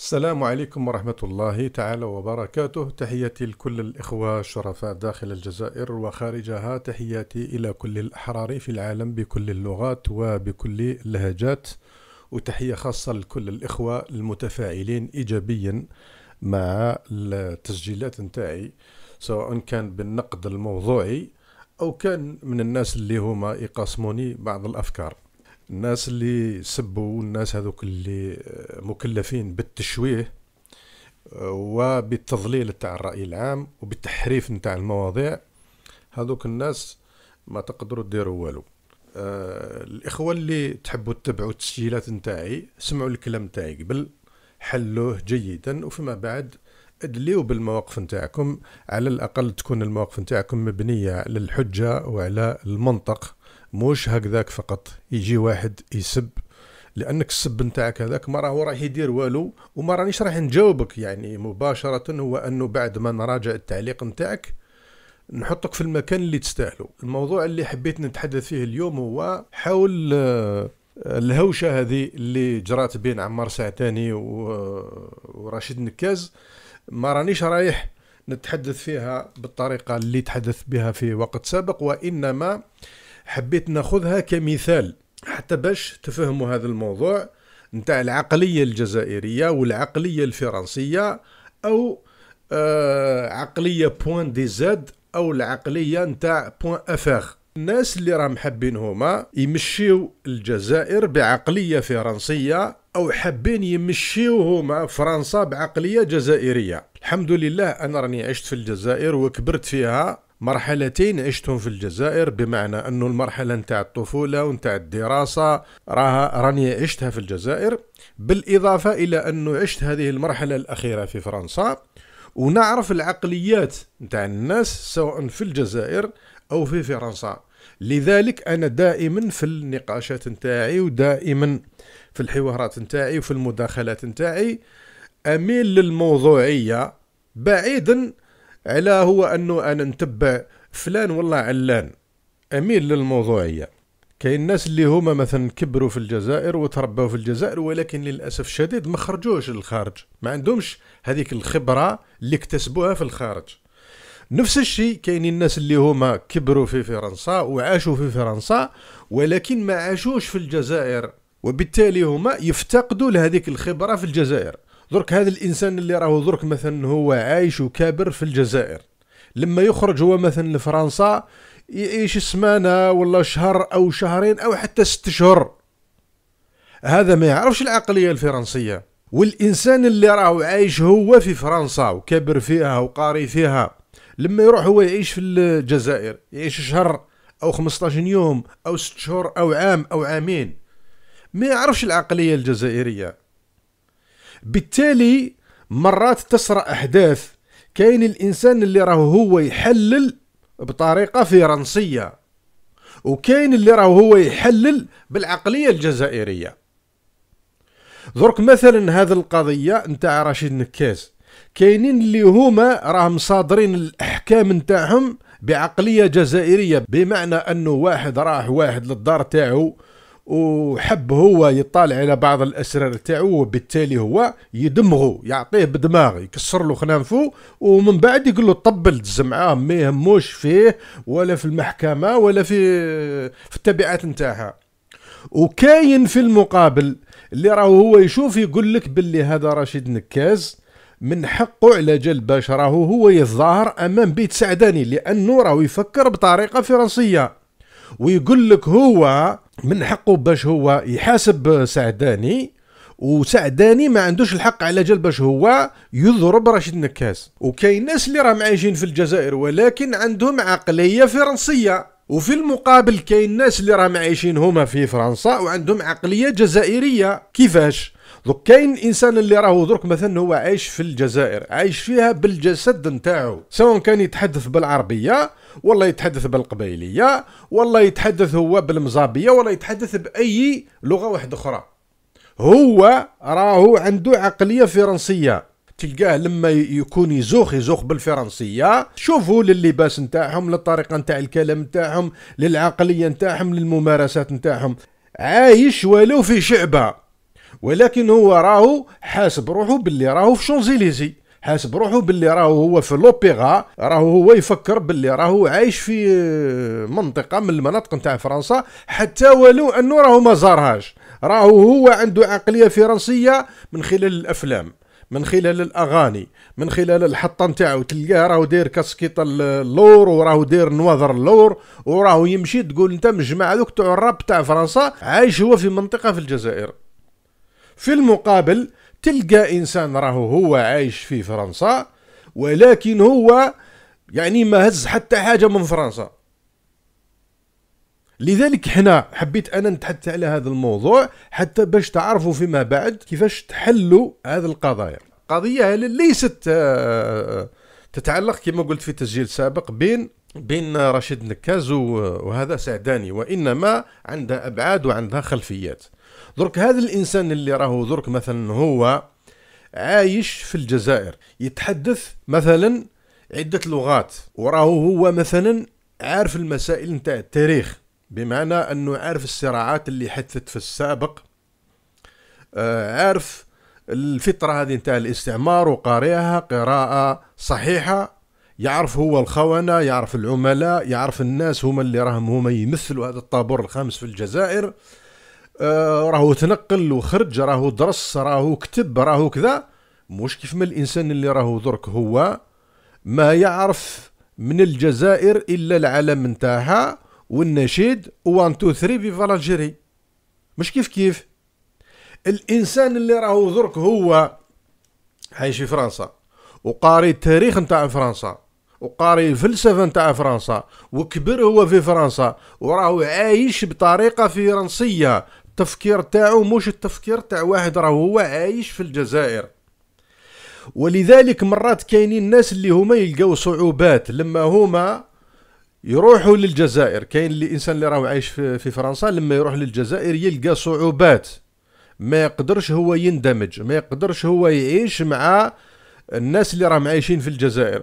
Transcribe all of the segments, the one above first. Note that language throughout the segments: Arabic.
السلام عليكم ورحمة الله تعالى وبركاته تحياتي لكل الإخوة الشرفاء داخل الجزائر وخارجها تحياتي إلى كل الأحرار في العالم بكل اللغات وبكل اللهجات وتحية خاصة لكل الإخوة المتفاعلين إيجابيا مع التسجيلات نتاعي سواء كان بالنقد الموضوعي أو كان من الناس اللي هما يقاسموني بعض الأفكار الناس اللي سبوا الناس هذوك اللي آه، مكلفين بالتشويه آه، وبالتضليل تاع الرأي العام وبالتحريف نتاع المواضيع هذوك الناس ما تقدروا ديروا والو آه الاخوه اللي تحبوا تتبعوا التسجيلات نتاعي سمعوا الكلام نتاعي قبل حلوه جيدا وفيما بعد ادليوا بالمواقف نتاعكم على الاقل تكون المواقف نتاعكم مبنيه على الحجه وعلى المنطق مش هكذاك فقط يجي واحد يسب لانك السب نتاعك هذاك ما راهو راح يدير والو وما رانيش راح نجاوبك يعني مباشره هو انه بعد ما نراجع التعليق نتاعك نحطك في المكان اللي تستاهله الموضوع اللي حبيت نتحدث فيه اليوم هو حول آه، الهوشة هذه اللي جرات بين عمار ساعتاني وراشد آه، نكاز ما رانيش رايح نتحدث فيها بالطريقة اللي تحدث بها في وقت سابق وإنما حبيت ناخذها كمثال حتى باش تفهموا هذا الموضوع نتاع العقلية الجزائرية والعقلية الفرنسية أو آه عقلية بوان دي زاد أو العقلية نتاع بوان أفاغ الناس اللي راهم حابين هما يمشيو الجزائر بعقلية فرنسية أو حابين يمشيو هما فرنسا بعقلية جزائرية الحمد لله أنا راني عشت في الجزائر وكبرت فيها مرحلتين عشتهم في الجزائر بمعنى أنه المرحلة نتاع الطفولة ونتاع الدراسة راها راني عشتها في الجزائر بالإضافة إلى أنه عشت هذه المرحلة الأخيرة في فرنسا ونعرف العقليات نتاع الناس سواء في الجزائر أو في فرنسا لذلك أنا دائما في النقاشات نتاعي ودائما في الحوارات نتاعي وفي المداخلات نتاعي أميل للموضوعية بعيدا على هو أنه أنا نتبع فلان والله علان أميل للموضوعية كاين الناس اللي هما مثلا كبروا في الجزائر وتربوا في الجزائر ولكن للاسف الشديد ما خرجوش للخارج ما عندهمش هذيك الخبره اللي اكتسبوها في الخارج نفس الشيء كاينين الناس اللي هما كبروا في فرنسا وعاشوا في فرنسا ولكن ما عاشوش في الجزائر وبالتالي هما يفتقدوا لهذيك الخبره في الجزائر درك هذا الانسان اللي راهو درك مثلا هو عايش وكابر في الجزائر لما يخرج هو مثلا لفرنسا يعيش سمانه ولا شهر او شهرين او حتى ست شهور هذا ما يعرفش العقليه الفرنسيه والانسان اللي راهو عايش هو في فرنسا وكبر فيها وقاري فيها لما يروح هو يعيش في الجزائر يعيش شهر او 15 يوم او ست شهور او عام او عامين ما يعرفش العقليه الجزائريه بالتالي مرات تصرى احداث كاين الانسان اللي راه هو يحلل بطريقه فرنسيه وكاين اللي راه هو يحلل بالعقليه الجزائريه درك مثلا هذه القضيه نتاع رشيد نكاز كاينين اللي هما راهم صادرين الاحكام نتاعهم بعقليه جزائريه بمعنى انه واحد راح واحد للدار تاعو وحب هو يطالع على بعض الاسرار تاعو وبالتالي هو يدمغه يعطيه بدماغه يكسر له خنانفو ومن بعد يقول له طبل الزمعه ما يهموش فيه ولا في المحكمه ولا في في التبعات نتاعها وكاين في المقابل اللي راهو هو يشوف يقول لك باللي هذا رشيد نكاز من حقه على جال باش راهو هو يظهر امام بيت سعداني لانه راهو يفكر بطريقه فرنسيه ويقول لك هو من حقه باش هو يحاسب سعداني وسعداني ما عندوش الحق على جال باش هو يضرب رشيد نكاس وكاين ناس اللي راهم عايشين في الجزائر ولكن عندهم عقليه فرنسيه وفي المقابل كاين ناس اللي راهم عايشين هما في فرنسا وعندهم عقليه جزائريه كيفاش دوك كاين انسان اللي راهو درك مثلا هو عايش في الجزائر عايش فيها بالجسد نتاعو سواء كان يتحدث بالعربيه والله يتحدث بالقبيليه والله يتحدث هو بالمزابيه والله يتحدث باي لغه واحده اخرى هو راهو عنده عقليه فرنسيه تلقاه لما يكون يزوخ يزوخ بالفرنسيه شوفوا للباس نتاعهم للطريقه نتاع الكلام نتاعهم للعقليه نتاعهم للممارسات نتاعهم عايش ولو في شعبه ولكن هو راهو حاسب روحه باللي راهو في شونزيليزي حاسب روحه باللي راهو هو في لوبيرا راهو هو يفكر باللي راهو عايش في آه، منطقه من المناطق نتاع فرنسا حتى ولو انه راهو ما زارهاش راهو هو عنده عقليه فرنسيه من خلال الافلام من خلال الاغاني من خلال الحطه نتاعو تلقاه راهو داير كاسكيطه اللور وراهو داير نواظر اللور وراهو يمشي تقول انت من الجماعه ذوك تاع الراب تاع فرنسا عايش هو في منطقه في الجزائر في المقابل تلقى إنسان راه هو عايش في فرنسا ولكن هو يعني ما هز حتى حاجة من فرنسا لذلك حنا حبيت انا نتحدث على هذا الموضوع حتى باش تعرفوا فيما بعد كيفاش تحلوا هذه القضايا قضية ليست آه، آه، تتعلق كما قلت في تسجيل سابق بين بين رشيد نكاز وهذا سعداني وانما عندها ابعاد وعندها خلفيات درك هذا الانسان اللي راهو درك مثلا هو عايش في الجزائر يتحدث مثلا عدة لغات وراهو هو مثلا عارف المسائل نتاع التاريخ بمعنى انه عارف الصراعات اللي حدثت في السابق آه، عارف الفترة هذه نتاع الاستعمار وقارئها قراءة صحيحة يعرف هو الخونة يعرف العملاء يعرف الناس هما اللي راهم هما يمثلوا هذا الطابور الخامس في الجزائر آه، راهو تنقل وخرج راهو درس راهو كتب راهو كذا مش كيف ما الانسان اللي راهو درك هو ما يعرف من الجزائر الا العلم نتاعها والنشيد وان تو ثري في فالجيري مش كيف كيف الانسان اللي راهو درك هو عايش في فرنسا وقاري التاريخ نتاع فرنسا وقاري الفلسفه نتاع فرنسا وكبر هو في فرنسا وراهو عايش بطريقه فرنسيه التفكير تاعو مش التفكير تاع واحد راه هو عايش في الجزائر ولذلك مرات كاينين الناس اللي هما يلقاو صعوبات لما هما يروحوا للجزائر كاين الانسان اللي راهو عايش في, في فرنسا لما يروح للجزائر يلقى صعوبات ما يقدرش هو يندمج ما يقدرش هو يعيش مع الناس اللي راهم عايشين في الجزائر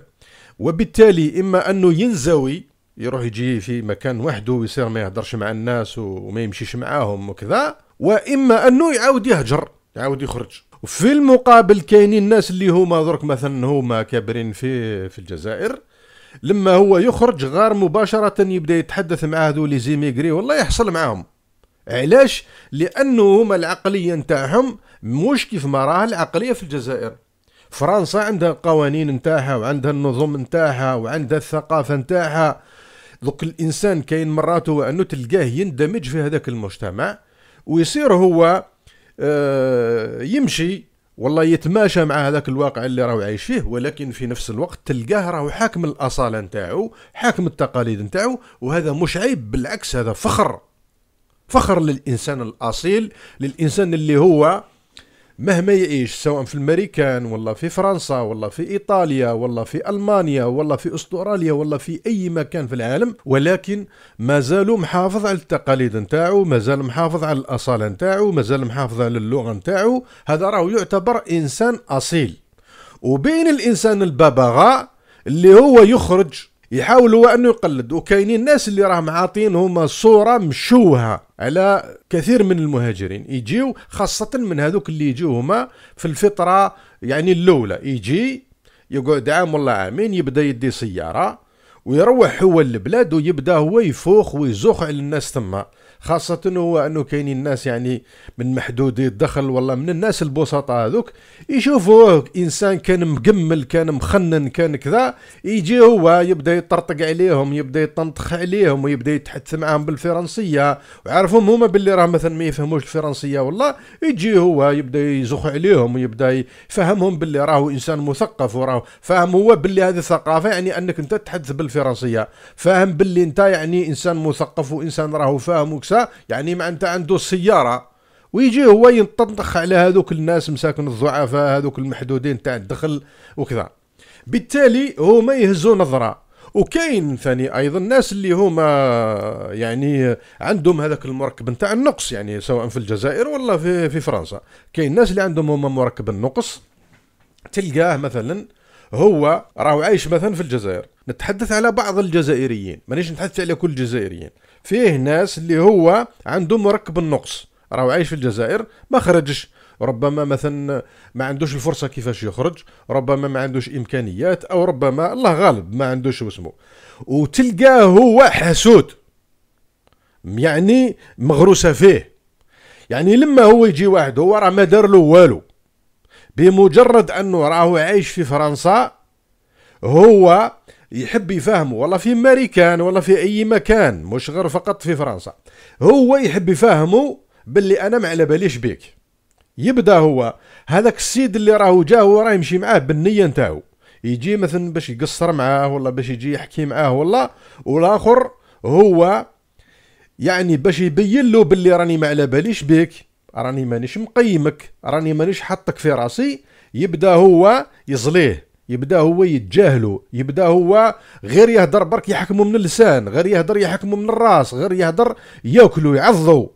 وبالتالي اما انه ينزوي يروح يجي في مكان وحده ويصير ما يهدرش مع الناس وما يمشيش معاهم وكذا واما انه يعاود يهجر يعاود يخرج وفي المقابل كاينين الناس اللي هما درك مثلا هما كابرين في في الجزائر لما هو يخرج غار مباشرة يبدا يتحدث مع هذو لي زيميغري والله يحصل معاهم علاش لانه هما العقليه نتاعهم مش كيف ما راه العقليه في الجزائر فرنسا عندها القوانين نتاعها وعندها النظم نتاعها وعندها الثقافه نتاعها دوك الانسان كاين مرات هو انه تلقاه يندمج في هذاك المجتمع ويصير هو آه، يمشي والله يتماشى مع هذاك الواقع اللي راهو عايش فيه ولكن في نفس الوقت تلقاه راهو حاكم الاصاله نتاعو حاكم التقاليد نتاعو وهذا مش عيب بالعكس هذا فخر فخر للانسان الاصيل للانسان اللي هو مهما يعيش سواء في الامريكان ولا في فرنسا ولا في ايطاليا ولا في المانيا ولا في استراليا ولا في اي مكان في العالم ولكن مازال محافظ على التقاليد نتاعو مازال محافظ على الاصاله نتاعو مازال محافظ على اللغه نتاعو هذا راه يعتبر انسان اصيل وبين الانسان الببغاء اللي هو يخرج يحاول هو انه يقلد وكاينين الناس اللي راهم هما صوره مشوهه على كثير من المهاجرين يجيو خاصه من هذوك اللي يجيو هما في الفتره يعني الاولى يجي يقعد عام ولا عامين يبدا يدي سياره ويروح هو للبلاد ويبدا هو يفوخ ويزوخ على الناس تما خاصة هو انه كاينين الناس يعني من محدودي الدخل والله من الناس البسطاء هذوك يشوفوه انسان كان مقمل كان مخنن كان كذا يجي هو يبدا يطرطق عليهم يبدا يطنطخ عليهم ويبدا يتحدث معاهم بالفرنسية وعارفهم هما باللي راه مثلا ما يفهموش الفرنسية والله يجي هو يبدا يزوخ عليهم ويبدا يفهمهم باللي راهو انسان مثقف وراه فاهم هو باللي هذه الثقافة يعني انك انت تتحدث بالفرنسية الفرنسيه فاهم باللي انت يعني انسان مثقف وانسان راهو فاهم وكسا يعني معناتها انت عنده السياره ويجي هو ينطنطخ على هذوك الناس مساكن الضعفاء هذوك المحدودين تاع الدخل وكذا بالتالي هما يهزوا نظره وكاين ثاني ايضا الناس اللي هما يعني عندهم هذاك المركب نتاع النقص يعني سواء في الجزائر ولا في في فرنسا كاين الناس اللي عندهم هما مركب النقص تلقاه مثلا هو راهو عايش مثلا في الجزائر نتحدث على بعض الجزائريين مانيش نتحدث على كل الجزائريين فيه ناس اللي هو عنده مركب النقص راهو عايش في الجزائر ما خرجش ربما مثلا ما عندوش الفرصة كيفاش يخرج ربما ما عندوش إمكانيات أو ربما الله غالب ما عندوش اسمه وتلقاه هو حسود يعني مغروسة فيه يعني لما هو يجي واحد هو راه ما دار له والو بمجرد انه راهو عايش في فرنسا هو يحب يفهمه والله في امريكان والله في اي مكان مش غير فقط في فرنسا هو يحب يفهمه باللي انا ما على باليش بيك يبدا هو هذاك السيد اللي راهو جا هو راه يمشي معاه بالنيه نتاعو يجي مثلا باش يقصر معاه ولا باش يجي يحكي معاه ولا والاخر هو يعني باش يبين له باللي راني ما على باليش بيك راني مانيش مقيمك راني مانيش حاطك في راسي يبدا هو يزليه يبدا هو يتجاهلو يبدا هو غير يهدر برك يحكمو من اللسان غير يهدر يحكمو من الراس غير يهدر ياكلو يعضو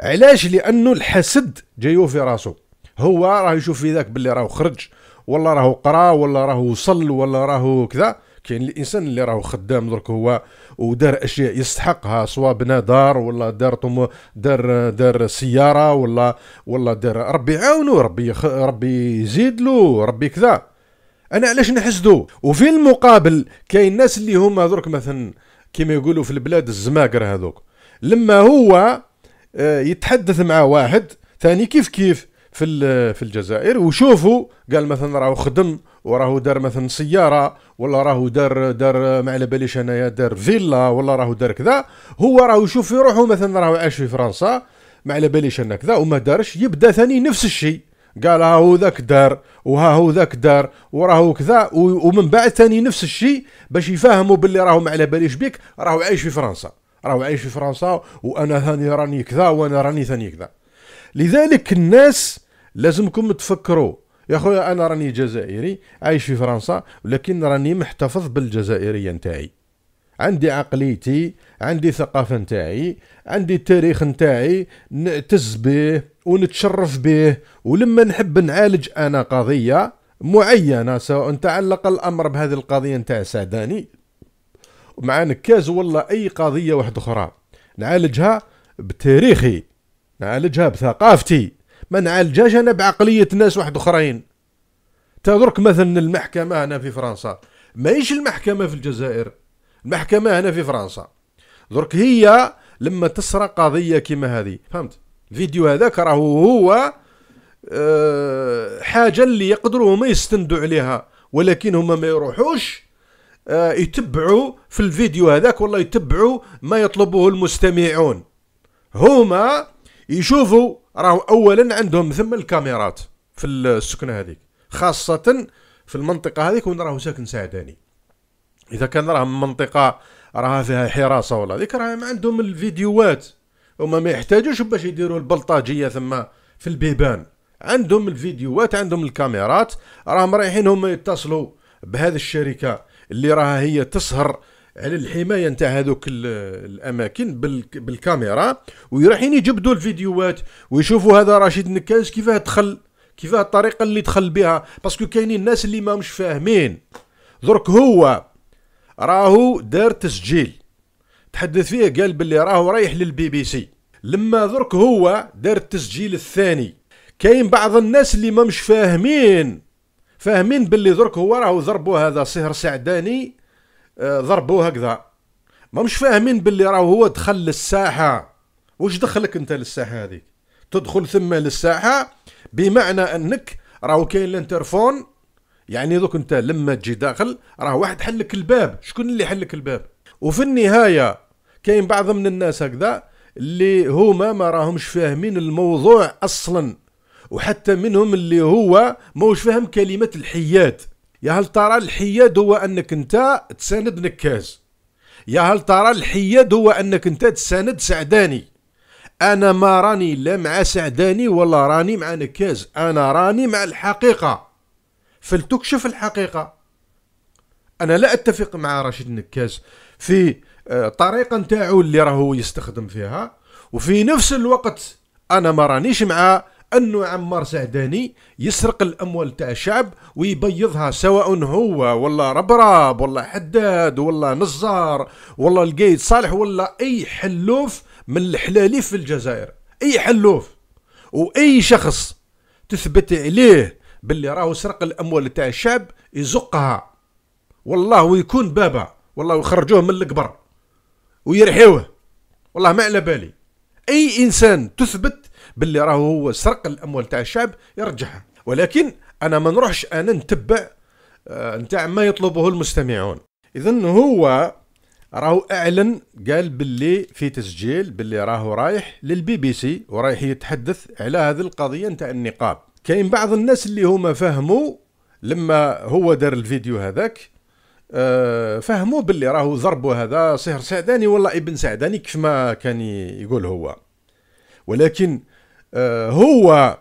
علاش لانه الحسد جايو في راسو هو راه يشوف في ذاك باللي راهو خرج ولا راهو قرا ولا راهو وصل ولا راهو كذا كاين الانسان اللي راهو خدام درك هو ودار اشياء يستحقها سواء بنا دار ولا دار طم دار دار سياره ولا ولا دار ربي يعاونو ربي ربي يزيد له ربي كذا انا علاش نحسدو وفي المقابل كاين الناس اللي هما درك مثلا كما يقولوا في البلاد الزماقر هذوك لما هو آه، يتحدث مع واحد ثاني كيف كيف في في الجزائر وشوفوا قال مثلا راهو خدم وراهو دار مثلا سياره ولا راهو دار دار ما على باليش انايا دار فيلا ولا راهو دار كذا هو راهو يشوف في روحه مثلا راهو عايش في فرنسا ما على باليش انا كذا وما دارش يبدا ثاني نفس الشيء قال ها هو ذاك دار وها هو ذاك دار وراهو كذا ومن بعد ثاني نفس الشيء باش يفهموا باللي راهم على باليش بك راهو عايش في فرنسا راهو عايش في فرنسا وانا ثاني راني كذا وانا راني ثاني كذا لذلك الناس لازمكم تفكروا يا خويا انا راني جزائري عايش في فرنسا ولكن راني محتفظ بالجزائريه نتاعي عندي عقليتي عندي ثقافه نتاعي عندي التاريخ نتاعي نعتز به ونتشرف به ولما نحب نعالج انا قضيه معينه سواء تعلق الامر بهذه القضيه نتاع سعداني مع نكاز ولا اي قضيه واحده اخرى نعالجها بتاريخي نعالجها بثقافتي ما نعالجهاش انا بعقليه ناس واحد اخرين تدرك مثلا المحكمه هنا في فرنسا ماهيش المحكمه في الجزائر المحكمه هنا في فرنسا درك هي لما تسرق قضيه كيما هذه فهمت الفيديو هذاك راهو هو آه، حاجه اللي يقدروا هما يستندوا عليها ولكن هما ما يروحوش آه، يتبعوا في الفيديو هذاك والله يتبعوا ما يطلبه المستمعون هما يشوفوا راهو اولا عندهم ثم الكاميرات في السكنه هذيك خاصه في المنطقه هذيك وين راهو ساكن سعداني اذا كان راه منطقه راها فيها حراسه ولا ذيك راهم عندهم الفيديوهات هما ما يحتاجوش باش يديروا البلطاجيه ثما في البيبان عندهم الفيديوهات عندهم الكاميرات راهم رايحين هما يتصلوا بهذه الشركه اللي راها هي تسهر على الحمايه نتاع هذوك الاماكن بالكاميرا ورايحين يجبدوا الفيديوهات ويشوفوا هذا رشيد نكاز كيفاه دخل كيفاه الطريقه اللي دخل بها باسكو كاينين الناس اللي ما مش فاهمين درك هو راهو دار تسجيل تحدث فيه قال باللي راهو رايح للبي بي سي لما درك هو دار التسجيل الثاني كاين بعض الناس اللي ما مش فاهمين فاهمين باللي درك هو راهو ضربوا هذا صهر سعداني آه، ضربوا هكذا ما مش فاهمين باللي راهو هو دخل للساحه واش دخلك انت للساحه هذيك تدخل ثم للساحه بمعنى انك راهو كاين الانترفون يعني دوك انت لما تجي داخل راه واحد حلك الباب شكون اللي حلك الباب وفي النهايه كاين بعض من الناس هكذا اللي هما ما راهمش فاهمين الموضوع اصلا وحتى منهم اللي هو موش فاهم كلمه الحياد يا هل ترى الحياد هو انك انت تساند نكاز يا هل ترى الحياد هو انك انت تساند سعداني انا ما راني لا مع سعداني ولا راني مع نكاز انا راني مع الحقيقه فلتكشف الحقيقه انا لا اتفق مع رشيد نكاز في الطريقه آه، نتاعو اللي راهو يستخدم فيها وفي نفس الوقت انا ما رانيش مع انه عمار سعداني يسرق الاموال تاع الشعب ويبيضها سواء هو ولا ربراب ولا حداد ولا نزار ولا القايد صالح ولا اي حلوف من الحلاليف في الجزائر اي حلوف واي شخص تثبت عليه باللي راهو سرق الاموال تاع الشعب يزقها والله يكون بابا والله ويخرجوه من القبر ويرحيوه والله ما على بالي اي انسان تثبت باللي راهو هو سرق الاموال تاع الشعب يرجعها ولكن انا ما نروحش انا نتبع آه، نتاع ما يطلبه المستمعون اذا هو راهو اعلن قال باللي في تسجيل باللي راهو رايح للبي بي سي ورايح يتحدث على هذه القضيه نتاع النقاب كاين بعض الناس اللي هما فهموا لما هو دار الفيديو هذاك آه، فهموا باللي راهو ضربوا هذا سهر سعداني ولا ابن سعداني كيف ما كان يقول هو ولكن آه، هو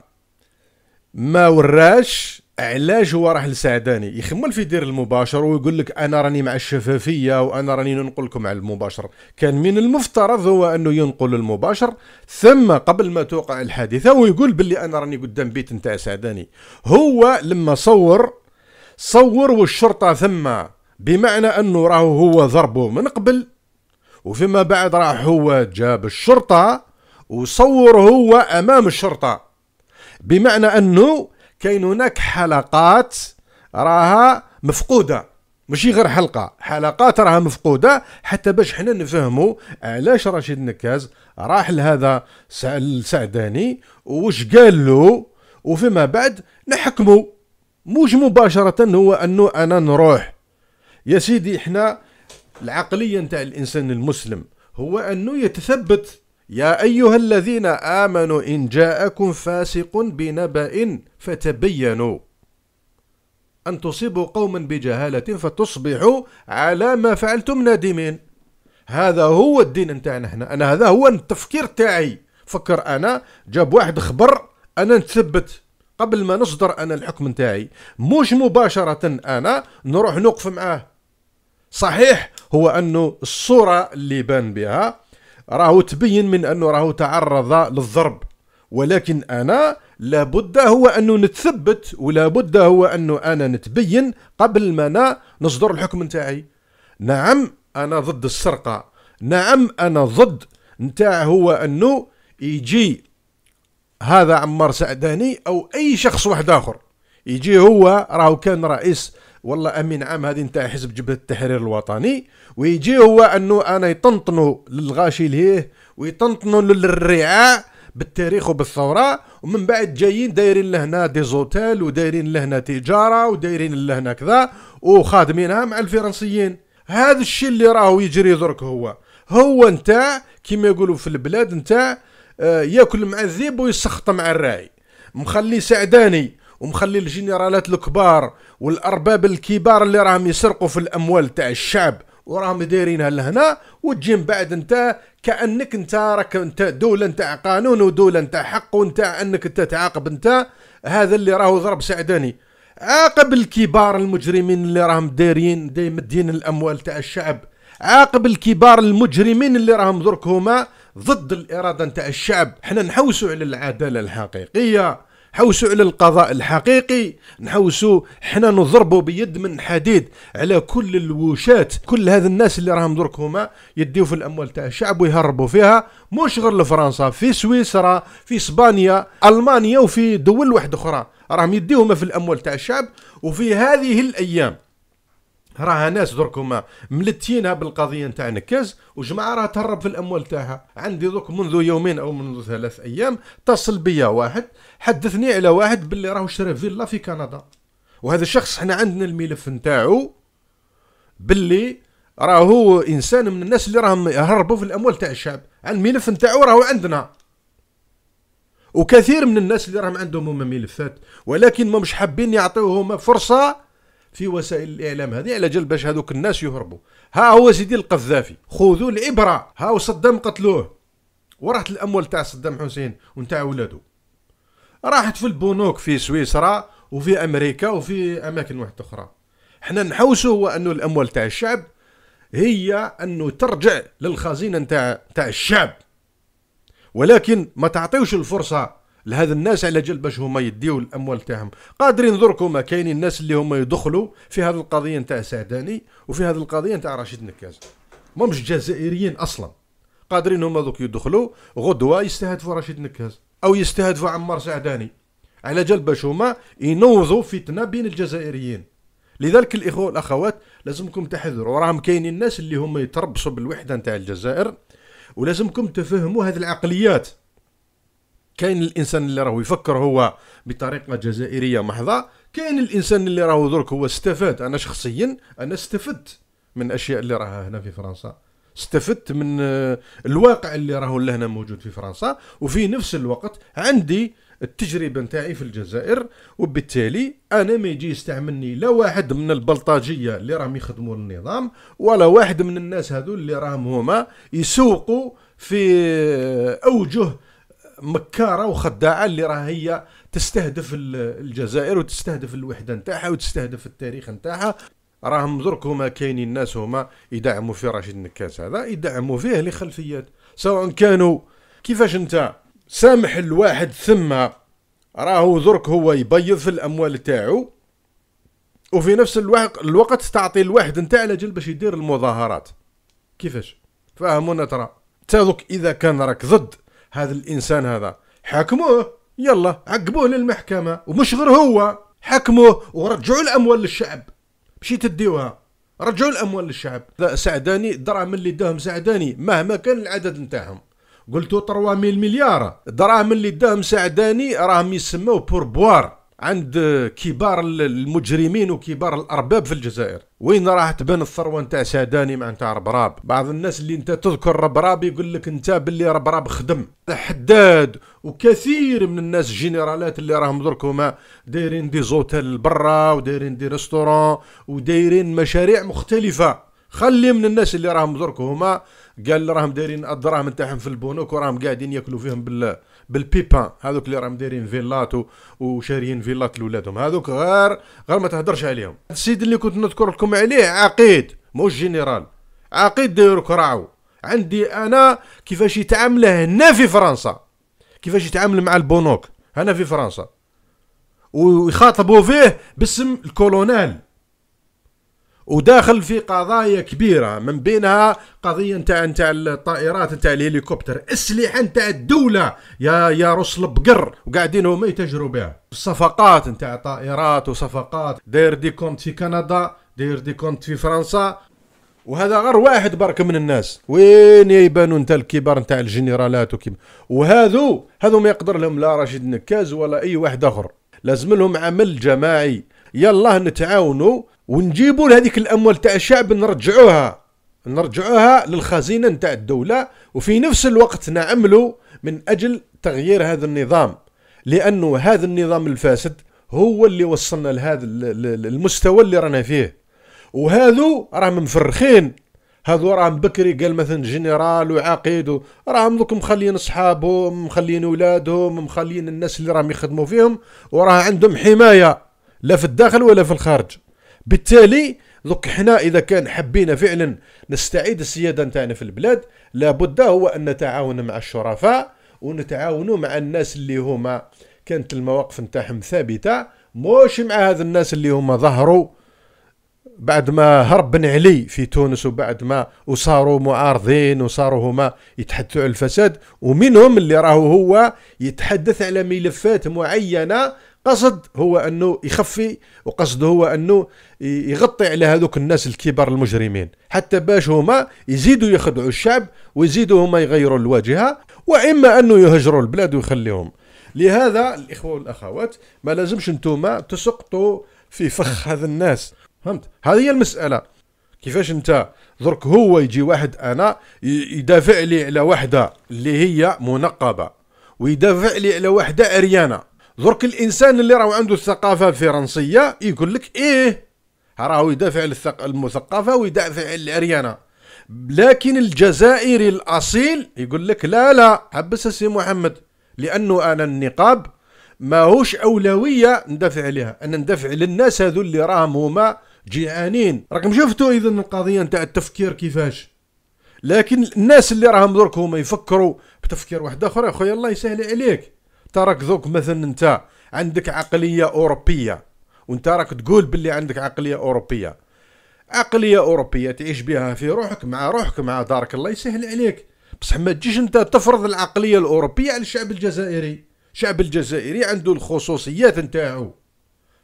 ما وراش علاش هو راح لسعداني يخمل في دير المباشر ويقول لك انا راني مع الشفافيه وانا راني ننقلكم على المباشر كان من المفترض هو انه ينقل المباشر ثم قبل ما توقع الحادثه ويقول باللي انا راني قدام بيت نتاع سعداني هو لما صور صور والشرطه ثم بمعنى انه راهو هو ضربه من قبل وفيما بعد راح هو جاب الشرطه وصور هو امام الشرطه بمعنى انه كاين هناك حلقات راها مفقوده ماشي غير حلقه حلقات راها مفقوده حتى باش حنا نفهموا علاش رشيد نكاز راح لهذا السعداني واش قال له وفيما بعد نحكموا مش مباشره هو انه انا نروح يا سيدي احنا العقلية نتاع الإنسان المسلم هو أنه يتثبت يا أيها الذين آمنوا إن جاءكم فاسق بنبأ فتبينوا أن تصيبوا قوما بجهالة فتصبحوا على ما فعلتم نادمين هذا هو الدين نتاعنا هنا أنا هذا هو التفكير تاعي فكر أنا جاب واحد خبر أنا نثبت قبل ما نصدر انا الحكم نتاعي مش مباشره انا نروح نوقف معاه صحيح هو انه الصوره اللي بان بها راهو تبين من انه راهو تعرض للضرب ولكن انا لابد هو انه نتثبت ولابد هو انه انا نتبين قبل ما أنا نصدر الحكم نتاعي نعم انا ضد السرقه نعم انا ضد نتاع هو انه يجي هذا عمار سعداني او اي شخص واحد اخر يجي هو راهو كان رئيس والله امين عام هذه نتاع حزب جبهه التحرير الوطني ويجي هو انه انا يطنطنوا للغاشي لهيه ويطنطنوا للرعاع بالتاريخ وبالثوره ومن بعد جايين دايرين لهنا ديزوتيل ودايرين لهنا تجاره ودايرين لهنا كذا وخادمينها مع الفرنسيين هذا الشيء اللي راهو يجري درك هو هو نتاع كيما يقولوا في البلاد نتاع آه، ياكل مع الذئب ويسخط مع الراعي مخلي سعداني ومخلي الجنرالات الكبار والارباب الكبار اللي راهم يسرقوا في الاموال تاع الشعب وراهم دايرينها لهنا وتجي من بعد انت كانك انت راك انت دوله نتاع قانون ودوله نتاع حق ونتاع انك انت تعاقب انت هذا اللي راهو ضرب سعداني عاقب الكبار المجرمين اللي راهم دايرين دايم مدين الاموال تاع الشعب عاقب الكبار المجرمين اللي راهم درك هما ضد الاراده نتاع الشعب حنا نحوسوا على العداله الحقيقيه نحوسوا على القضاء الحقيقي نحوسوا حنا نضربوا بيد من حديد على كل الوشات كل هذا الناس اللي راهم درك هما يديو في الاموال تاع الشعب ويهربوا فيها مش غير لفرنسا في سويسرا في اسبانيا المانيا وفي دول واحده اخرى راهم يديوهم في الاموال تاع الشعب وفي هذه الايام راها ناس دركما ملتينها بالقضيه نتاع نكاز وجماعه راها تهرب في الاموال تاعها عندي دوك منذ يومين او منذ ثلاث ايام اتصل بيا واحد حدثني على واحد باللي راهو شرى فيلا في كندا وهذا الشخص احنا عندنا الملف نتاعو باللي راهو انسان من الناس اللي راهم يهربوا في الاموال تاع الشعب الملف نتاعو راهو عندنا وكثير من الناس اللي راهم عندهم هما ملفات ولكن ما مش حابين يعطيوهم فرصه في وسائل الاعلام هذه على جال باش هذوك الناس يهربوا ها هو سيدي القذافي خذوا الابره ها صدام قتلوه وراحت الاموال تاع صدام حسين ونتاع ولادو راحت في البنوك في سويسرا وفي امريكا وفي اماكن واحده اخرى حنا نحوسوا هو انه الاموال تاع الشعب هي انه ترجع للخزينه نتاع تاع الشعب ولكن ما تعطيوش الفرصه لهذا الناس على جال باش هما يديو الاموال تاعهم قادرين دركو ما كاينين الناس اللي هما يدخلوا في هذه القضيه نتاع سعداني وفي هذه القضيه نتاع رشيد نكاز ما مش جزائريين اصلا قادرين هما دوك يدخلوا غدوه يستهدفوا رشيد نكاز او يستهدفوا عمار سعداني على جال باش هما ينوضوا فتنه بين الجزائريين لذلك الاخوه والاخوات لازمكم تحذروا راهم كاينين الناس اللي هما يتربصوا بالوحده نتاع الجزائر ولازمكم تفهموا هذه العقليات كاين الانسان اللي راهو يفكر هو بطريقه جزائريه محضه كاين الانسان اللي راهو درك هو استفاد انا شخصيا انا استفدت من الاشياء اللي راها هنا في فرنسا استفدت من آه، الواقع اللي راهو لهنا موجود في فرنسا وفي نفس الوقت عندي التجربة نتاعي في الجزائر وبالتالي أنا ما يجي يستعملني لا واحد من البلطجية اللي راهم يخدموا النظام ولا واحد من الناس هذو اللي راهم هما يسوقوا في آه، أوجه مكاره وخداعه اللي راه هي تستهدف الجزائر وتستهدف الوحده نتاعها وتستهدف التاريخ نتاعها راهم درك هما كاينين الناس هما يدعموا في رشيد نكاس هذا يدعموا فيه لخلفيات سواء كانوا كيفاش انت سامح الواحد ثم راهو درك هو يبيض في الاموال تاعو وفي نفس الوقت تعطي الواحد نتاع لجل باش يدير المظاهرات كيفاش فاهمونا ترى تا اذا كان راك ضد هذا الانسان هذا حاكموه يلا عقبوه للمحكمه ومش غير هو حكموه ورجعوا الاموال للشعب مشي تديوها رجعوا الاموال للشعب سعداني الدراهم اللي داهم سعداني مهما كان العدد نتاعهم قلتوا 300 مليار الدراهم اللي داهم سعداني راهم يسموه بوربوار عند كبار المجرمين وكبار الارباب في الجزائر وين راه تبان الثروه نتاع ساداني مع نتاع ربراب بعض الناس اللي انت تذكر ربراب يقول لك انت باللي ربراب خدم حداد وكثير من الناس جنرالات اللي راهم درك هما دايرين دي زوتيل برا ودايرين دي ريستورون ودايرين مشاريع مختلفه خلي من الناس اللي راهم درك هما قال راهم دايرين الدراهم نتاعهم في البنوك وراهم قاعدين ياكلوا فيهم بال بالبيبان هذوك اللي راهم دايرين فيلات وشاريين فيلات لولادهم هذوك غير غير ما تهدرش عليهم السيد اللي كنت نذكر لكم عليه عقيد موش جنرال عقيد داير كراعو عندي انا كيفاش يتعامله هنا في فرنسا كيفاش يتعامل مع البنوك هنا في فرنسا ويخاطبوا فيه باسم الكولونيل وداخل في قضايا كبيره من بينها قضيه نتاع نتاع الطائرات نتاع الهليكوبتر اسلحه نتاع الدوله يا يا رسل البقر وقاعدين هما يتجروا بها الصفقات نتاع طائرات وصفقات داير دي كونت في كندا داير دي كونت في فرنسا وهذا غير واحد برك من الناس وين يبانوا نتاع الكبار نتاع الجنرالات وكيما وهذو هذو ما يقدر لهم لا رشيد نكاز ولا اي واحد اخر لازم لهم عمل جماعي يلا نتعاونوا ونجيبوا لهذيك الاموال تاع الشعب نرجعوها نرجعوها للخزينه نتاع الدوله وفي نفس الوقت نعملوا من اجل تغيير هذا النظام لانه هذا النظام الفاسد هو اللي وصلنا لهذا المستوى اللي رانا فيه وهذو راهم مفرخين هذو راهم بكري قال مثلا جنرال وعقيد راهم دوك مخليين اصحابهم مخليين اولادهم مخليين الناس اللي راهم يخدموا فيهم وراه عندهم حمايه لا في الداخل ولا في الخارج بالتالي دوك حنا اذا كان حبينا فعلا نستعيد السياده نتاعنا في البلاد لابد هو ان نتعاون مع الشرفاء ونتعاونوا مع الناس اللي هما كانت المواقف نتاعهم ثابته موش مع هذا الناس اللي هما ظهروا بعد ما هرب بن علي في تونس وبعد ما وصاروا معارضين وصاروا هما يتحدثوا على الفساد ومنهم اللي راهو هو يتحدث على ملفات معينه قصد هو انه يخفي وقصده هو انه يغطي على هذوك الناس الكبار المجرمين حتى باش هما يزيدوا يخدعوا الشعب ويزيدوا هما يغيروا الواجهه واما انه يهجروا البلاد ويخليهم لهذا الاخوه والاخوات ما لازمش نتوما تسقطوا في فخ هذا الناس فهمت هذه هي المساله كيفاش انت درك هو يجي واحد انا يدافع لي على وحده اللي هي منقبه ويدافع لي على وحده عريانه درك الانسان اللي راهو عنده الثقافه الفرنسيه يقول لك ايه راهو يدافع على المثقفه ويدافع على العريانه لكن الجزائري الاصيل يقول لك لا لا حبس سي محمد لانه انا النقاب ماهوش اولويه ندافع عليها انا ندافع للناس هذو اللي راهم هما جيعانين راكم شفتوا اذا القضيه نتاع التفكير كيفاش لكن الناس اللي راهم درك هما يفكروا بتفكير واحد اخر يا خويا الله يسهل عليك راك ذوك مثلا انت عندك عقليه اوروبيه وانت راك تقول باللي عندك عقليه اوروبيه عقليه اوروبيه تعيش بها في روحك مع روحك مع دارك الله يسهل عليك بصح ما تجيش انت تفرض العقليه الاوروبيه على الشعب الجزائري الشعب الجزائري عنده الخصوصيات نتاعو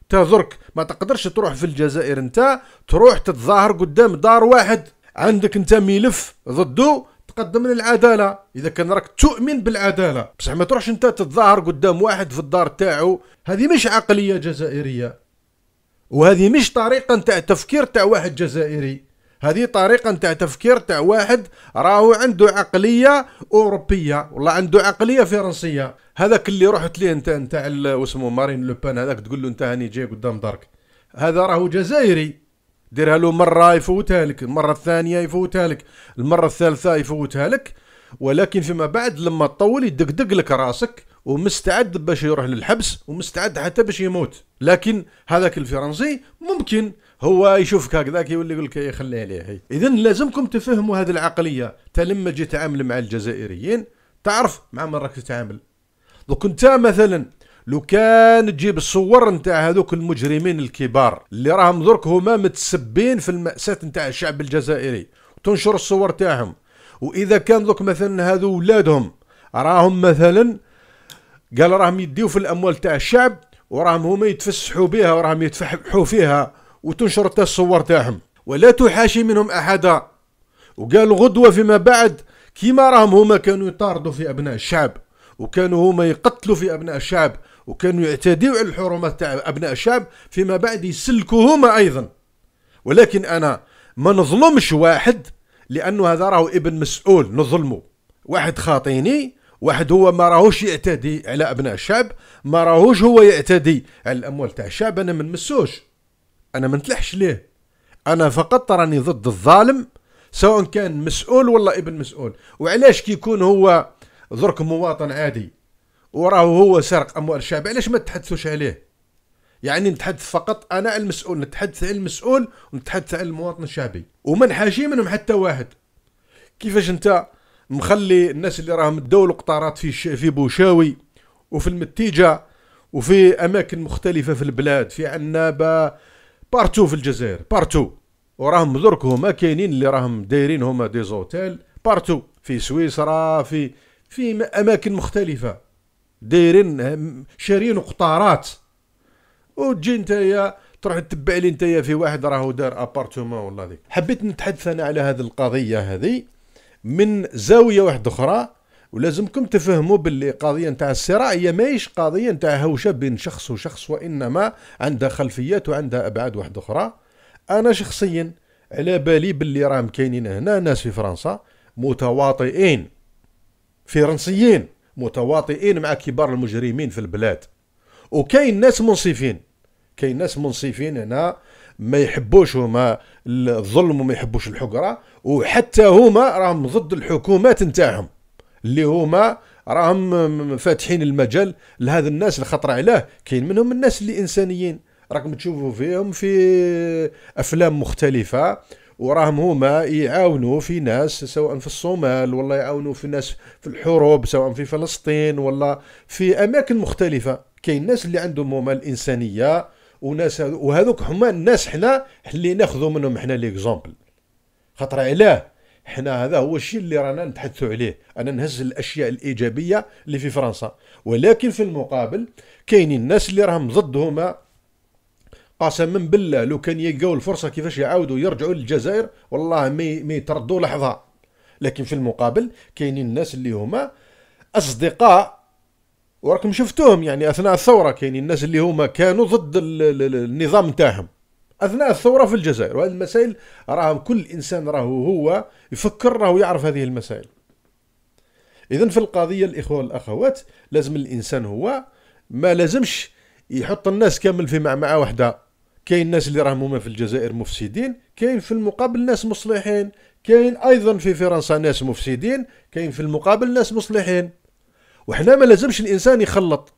تا درك ما تقدرش تروح في الجزائر انت تروح تتظاهر قدام دار واحد عندك انت ملف ضده تقدم للعداله اذا كان راك تؤمن بالعداله بصح ما تروحش انت تتظاهر قدام واحد في الدار تاعو هذه مش عقليه جزائريه وهذه مش طريقه تاع تفكير تاع واحد جزائري هذه طريقه تاع تفكير تاع واحد راهو عنده عقليه اوروبيه ولا عنده عقليه فرنسيه هذاك اللي رحت ليه انت نتاع واسمه مارين لوبان هذاك تقول له انت هاني جاي قدام دارك هذا راهو جزائري ديرها له مرة يفوتها لك المرة الثانية يفوتها لك المرة الثالثة يفوتها لك ولكن فيما بعد لما تطول يدقدق لك راسك ومستعد باش يروح للحبس ومستعد حتى باش يموت لكن هذاك الفرنسي ممكن هو يشوفك هكذاك يولي يقول لك إيه، خلي عليه اذا لازمكم تفهموا هذه العقليه تا لما تجي تعامل مع الجزائريين تعرف مع من راك تتعامل دوك انت مثلا لو كان تجيب الصور نتاع هذوك المجرمين الكبار اللي راهم درك هما متسبين في المأساة نتاع الشعب الجزائري تنشر الصور تاعهم واذا كان درك مثلا هذو ولادهم راهم مثلا قال راهم يديو في الاموال تاع الشعب وراهم هما يتفسحوا بها وراهم يتفححوا فيها وتنشر تا الصور تاعهم ولا تحاشي منهم احدا وقال غدوه فيما بعد كيما راهم هما كانوا يطاردوا في ابناء الشعب وكانوا هما يقتلوا في ابناء الشعب وكانوا يعتديوا على الحرمات تاع ابناء الشعب فيما بعد يسلكوهما ايضا ولكن انا ما نظلمش واحد لانه هذا راهو ابن مسؤول نظلمه واحد خاطيني واحد هو ما راهوش يعتدي على ابناء الشعب ما راهوش هو يعتدي على الاموال تاع الشعب انا ما نمسوش انا ما نتلحش ليه انا فقط راني ضد الظالم سواء كان مسؤول ولا ابن مسؤول وعلاش كي يكون هو درك مواطن عادي وراه هو سرق اموال الشعب علاش ما تحدثوش عليه يعني نتحدث فقط انا المسؤول نتحدث عن المسؤول ونتحدث عن المواطن الشعبي ومن نحاشي منهم حتى واحد كيفاش انت مخلي الناس اللي راهم داولوا قطارات في في بوشاوي وفي المتيجه وفي اماكن مختلفه في البلاد في عنابه بارتو في الجزائر بارتو وراهم درك هما كاينين اللي راهم دايرين هما دي زوتيل بارتو في سويسرا في في اماكن مختلفه دايرين شاريين قطارات وتجي نتايا تروح تتبع لي نتايا في واحد راهو دار ابارتومون ولا ذيك حبيت نتحدث انا على هذه القضيه هذه من زاويه واحده اخرى ولازمكم تفهموا باللي قضيه نتاع الصراع هي ماهيش قضيه نتاع هوشه بين شخص وشخص وانما عندها خلفيات وعندها ابعاد واحده اخرى انا شخصيا على بالي باللي راهم كاينين هنا ناس في فرنسا متواطئين فرنسيين متواطئين مع كبار المجرمين في البلاد وكاين ناس منصفين كاين ناس منصفين هنا ما يحبوش هما الظلم وما يحبوش الحقره وحتى هما راهم ضد الحكومات نتاعهم اللي هما راهم فاتحين المجال لهذا الناس الخطر عليه كاين منهم الناس اللي انسانيين راكم تشوفوا فيهم في افلام مختلفه وراهم هما يعاونوا في ناس سواء في الصومال ولا يعاونوا في ناس في الحروب سواء في فلسطين ولا في اماكن مختلفه كاين ناس اللي عندهم هما الانسانيه وناس وهذوك هما الناس حنا اللي ناخذوا منهم حنا ليكزومبل خاطر علاه حنا هذا هو الشيء اللي رانا نتحدثوا عليه انا نهز الاشياء الايجابيه اللي في فرنسا ولكن في المقابل كاينين الناس اللي راهم ضد هما قسما بالله لو كان يلقاو الفرصه كيفاش يعاودوا يرجعوا للجزائر والله ما يتردوا لحظه لكن في المقابل كاينين الناس اللي هما اصدقاء وراكم شفتوهم يعني اثناء الثوره كاينين الناس اللي هما كانوا ضد النظام نتاعهم اثناء الثوره في الجزائر وهذه المسائل راهم كل انسان راهو هو يفكر راهو يعرف هذه المسائل اذا في القضيه الاخوه والاخوات لازم الانسان هو ما لازمش يحط الناس كامل في معمعه واحده كاين الناس اللي راهم هما في الجزائر مفسدين كاين في المقابل ناس مصلحين كاين ايضا في فرنسا ناس مفسدين كاين في المقابل ناس مصلحين وحنا ما لازمش الانسان يخلط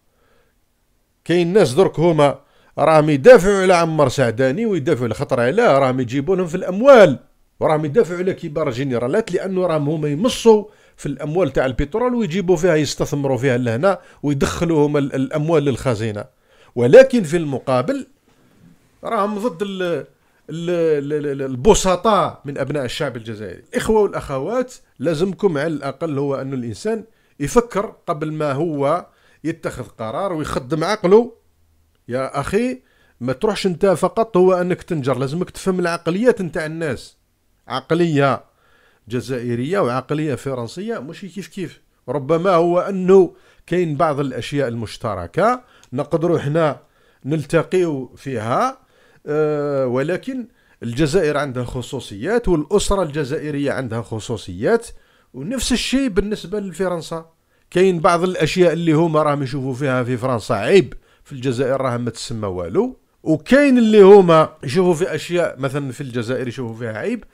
كاين ناس درك هما راهم يدافعوا على عمار سعداني ويدافعوا على خطر علاه راهم يجيبونهم في الاموال وراهم يدافعوا على كبار الجنرالات لانه راهم هما يمصوا في الاموال تاع البترول ويجيبوا فيها يستثمروا فيها لهنا ويدخلوا هما الاموال للخزينه ولكن في المقابل راهم ضد الـ البسطاء من ابناء الشعب الجزائري الاخوه والاخوات لازمكم على الاقل هو ان الانسان يفكر قبل ما هو يتخذ قرار ويخدم عقله يا اخي ما تروحش انت فقط هو انك تنجر لازمك تفهم العقليات نتاع الناس عقليه جزائريه وعقليه فرنسيه مش كيف كيف ربما هو انه كاين بعض الاشياء المشتركه نقدروا احنا نلتقيو فيها آه، ولكن الجزائر عندها خصوصيات والأسرة الجزائرية عندها خصوصيات ونفس الشيء بالنسبة لفرنسا كاين بعض الأشياء اللي هما راهم يشوفوا فيها في فرنسا عيب في الجزائر راهم ما تسمى والو وكاين اللي هما يشوفوا في أشياء مثلا في الجزائر يشوفوا فيها عيب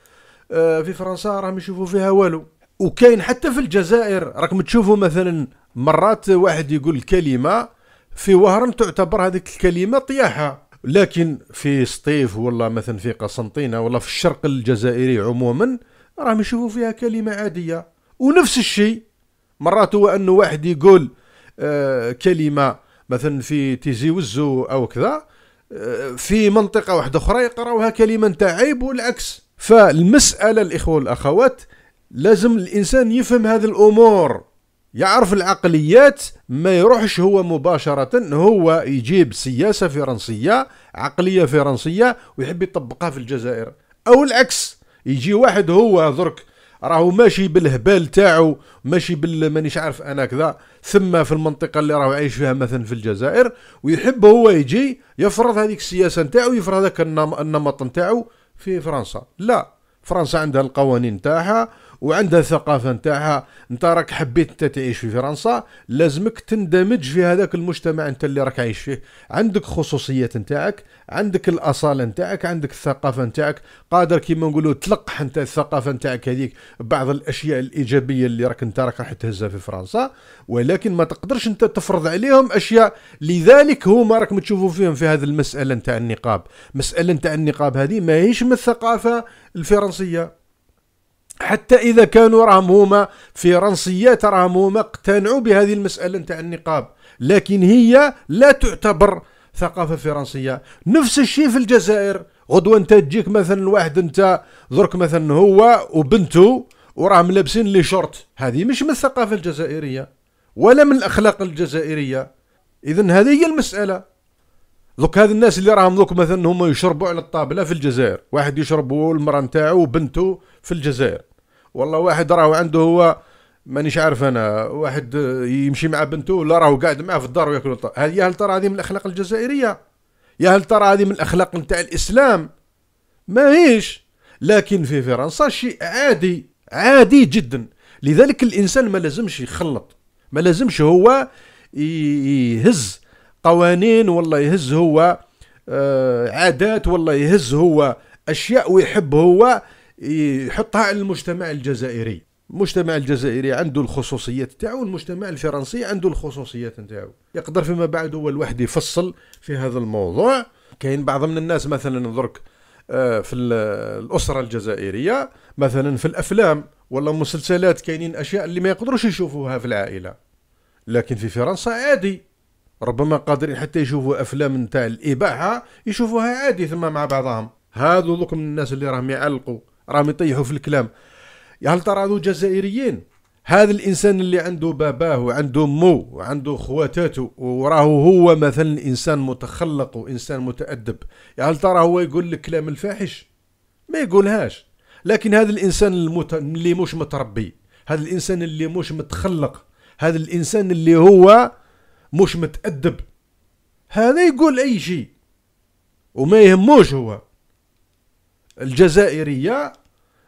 آه، في فرنسا راهم يشوفوا فيها والو وكاين حتى في الجزائر راكم تشوفوا مثلا مرات واحد يقول كلمة في وهران تعتبر هذيك الكلمة طياحة لكن في سطيف ولا مثلا في قسنطينة ولا في الشرق الجزائري عموما راهم يشوفوا فيها كلمة عادية ونفس الشيء مرات هو أنه واحد يقول آه، كلمة مثلا في تيزي وزو أو كذا آه، في منطقة واحدة أخرى يقراوها كلمة نتاع عيب والعكس فالمسألة الإخوة والأخوات لازم الإنسان يفهم هذه الأمور يعرف العقليات ما يروحش هو مباشرة هو يجيب سياسة فرنسية عقلية فرنسية ويحب يطبقها في الجزائر أو العكس يجي واحد هو درك راهو ماشي بالهبال تاعو ماشي بال مانيش عارف انا كذا ثم في المنطقه اللي راهو عايش فيها مثلا في الجزائر ويحب هو يجي يفرض هذيك السياسه نتاعو يفرض هذاك النمط نتاعو في فرنسا لا فرنسا عندها القوانين تاعها وعندها الثقافه نتاعها انت راك حبيت انت تعيش في فرنسا لازمك تندمج في هذاك المجتمع انت اللي راك عايش فيه عندك خصوصيات نتاعك عندك الاصاله نتاعك عندك الثقافه نتاعك قادر كيما نقولوا تلقح انت الثقافه نتاعك هذيك بعض الاشياء الايجابيه اللي راك انت راك راح تهزها في فرنسا ولكن ما تقدرش انت تفرض عليهم اشياء لذلك هما راك تشوفوا فيهم في هذه المساله نتاع النقاب مساله نتاع النقاب هذه ماهيش من الثقافه الفرنسيه حتى اذا كانوا راهم هما فرنسيات راهم هما اقتنعوا بهذه المساله نتاع النقاب لكن هي لا تعتبر ثقافه فرنسيه نفس الشيء في الجزائر غدوه انت تجيك مثلا واحد انت درك مثلا هو وبنته وراهم لابسين لي شورت هذه مش من الثقافه الجزائريه ولا من الاخلاق الجزائريه اذا هذه هي المساله دوك هاد الناس اللي راهم دوك مثلا هما يشربوا على الطابله في الجزائر واحد يشرب هو المراه نتاعو وبنته في الجزائر والله واحد راهو عنده هو مانيش عارف انا واحد يمشي مع بنته ولا راهو قاعد معاه في الدار وياكل هل يا هل ترى هذه من الاخلاق الجزائريه يا هل ترى هذه من الاخلاق نتاع الاسلام ماهيش لكن في فرنسا شيء عادي عادي جدا لذلك الانسان ما لازمش يخلط ما لازمش هو يهز قوانين والله يهز هو آه، عادات والله يهز هو اشياء ويحب هو يحطها على المجتمع الجزائري المجتمع الجزائري عنده الخصوصيات تاعو المجتمع الفرنسي عنده الخصوصيات تاعو يقدر فيما بعد هو الواحد يفصل في هذا الموضوع كاين بعض من الناس مثلا درك آه، في الاسره الجزائريه مثلا في الافلام ولا مسلسلات كاينين اشياء اللي ما يقدروش يشوفوها في العائله لكن في فرنسا عادي ربما قادرين حتى يشوفوا افلام نتاع الاباحه يشوفوها عادي ثم مع بعضهم هذو دوك من الناس اللي راهم يعلقوا راهم يطيحوا في الكلام يا هل ترى هذو جزائريين هذا الانسان اللي عنده باباه وعنده مو وعنده خواتاته وراه هو مثلا انسان متخلق وانسان متادب يا هل ترى هو يقول لك كلام الفاحش ما يقولهاش لكن هذا الانسان المت... اللي مش متربي هذا الانسان اللي مش متخلق هذا الانسان اللي هو مش متأدب هذا يقول أي شيء وما يهموش هو الجزائرية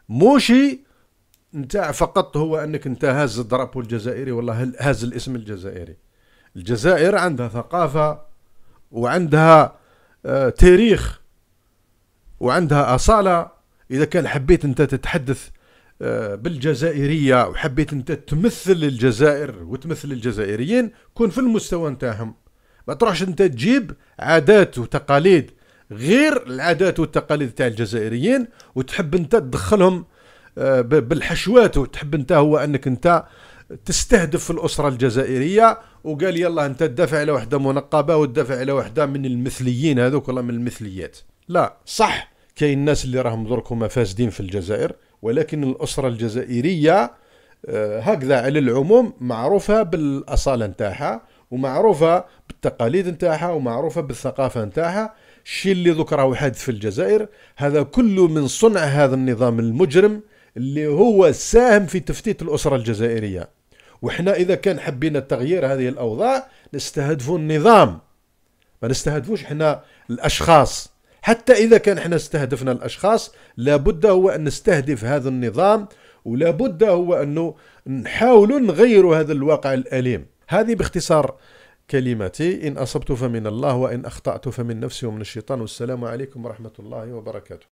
موشي نتاع فقط هو أنك أنت هاز الدرابو الجزائري والله هاز الاسم الجزائري الجزائر عندها ثقافة وعندها آه، تاريخ وعندها أصالة إذا كان حبيت أنت تتحدث آه، بالجزائريه وحبيت انت تمثل الجزائر وتمثل الجزائريين كون في المستوى نتاعهم ما تروحش انت تجيب عادات وتقاليد غير العادات والتقاليد تاع الجزائريين وتحب انت تدخلهم آه، بالحشوات وتحب انت هو انك انت تستهدف الاسره الجزائريه وقال يلا انت تدافع على وحده منقبه وتدافع على وحده من المثليين هذوك ولا من المثليات لا صح كاين الناس اللي راهم درك هما فاسدين في الجزائر ولكن الأسرة الجزائرية آه، هكذا على العموم معروفة بالأصالة نتاعها ومعروفة بالتقاليد نتاعها ومعروفة بالثقافة نتاعها الشيء اللي ذكره راهو حادث في الجزائر هذا كله من صنع هذا النظام المجرم اللي هو ساهم في تفتيت الأسرة الجزائرية وحنا إذا كان حبينا تغيير هذه الأوضاع نستهدفوا النظام ما نستهدفوش إحنا الأشخاص حتى إذا كان احنا استهدفنا الأشخاص لابد هو أن نستهدف هذا النظام ولابد هو أنه نحاول نغير هذا الواقع الأليم هذه باختصار كلمتي إن أصبت فمن الله وإن أخطأت فمن نفسي ومن الشيطان والسلام عليكم ورحمة الله وبركاته